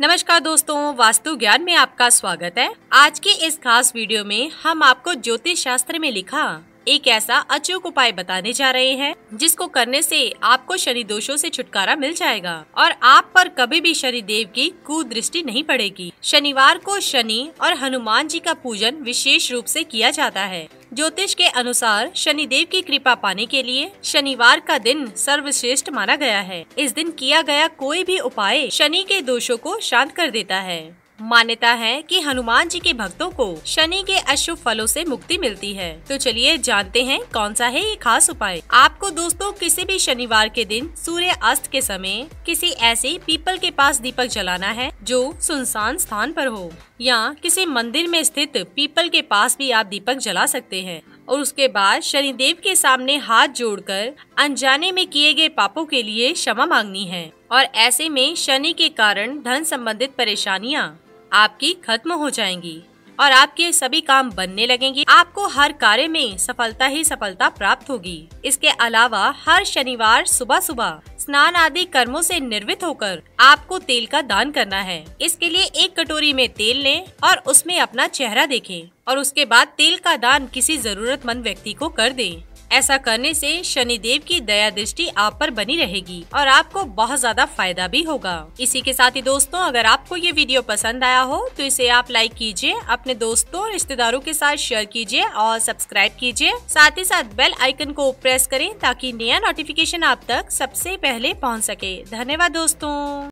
नमस्कार दोस्तों वास्तु ज्ञान में आपका स्वागत है आज के इस खास वीडियो में हम आपको ज्योतिष शास्त्र में लिखा एक ऐसा अचूक उपाय बताने जा रहे हैं जिसको करने से आपको शनि दोषों से छुटकारा मिल जाएगा और आप पर कभी भी शनि देव की कुदृष्टि नहीं पड़ेगी शनिवार को शनि और हनुमान जी का पूजन विशेष रूप से किया जाता है ज्योतिष के अनुसार शनिदेव की कृपा पाने के लिए शनिवार का दिन सर्वश्रेष्ठ माना गया है इस दिन किया गया कोई भी उपाय शनि के दोषों को शांत कर देता है मान्यता है कि हनुमान जी के भक्तों को शनि के अशुभ फलों से मुक्ति मिलती है तो चलिए जानते हैं कौन सा है ये खास उपाय आपको दोस्तों किसी भी शनिवार के दिन सूर्य अस्त के समय किसी ऐसे पीपल के पास दीपक जलाना है जो सुनसान स्थान पर हो या किसी मंदिर में स्थित पीपल के पास भी आप दीपक जला सकते हैं और उसके बाद शनिदेव के सामने हाथ जोड़कर अनजाने में किए गए पापों के लिए क्षमा मांगनी है और ऐसे में शनि के कारण धन संबंधित परेशानियां आपकी खत्म हो जाएंगी और आपके सभी काम बनने लगेंगे आपको हर कार्य में सफलता ही सफलता प्राप्त होगी इसके अलावा हर शनिवार सुबह सुबह स्नान आदि कर्मों से निर्वित होकर आपको तेल का दान करना है इसके लिए एक कटोरी में तेल लें और उसमें अपना चेहरा देखें और उसके बाद तेल का दान किसी जरूरतमंद व्यक्ति को कर दें ऐसा करने से शनिदेव की दया दृष्टि आप पर बनी रहेगी और आपको बहुत ज्यादा फायदा भी होगा इसी के साथ ही दोस्तों अगर आपको ये वीडियो पसंद आया हो तो इसे आप लाइक कीजिए अपने दोस्तों और रिश्तेदारों के साथ शेयर कीजिए और सब्सक्राइब कीजिए साथ ही साथ बेल आइकन को प्रेस करें ताकि नया नोटिफिकेशन आप तक सबसे पहले पहुँच सके धन्यवाद दोस्तों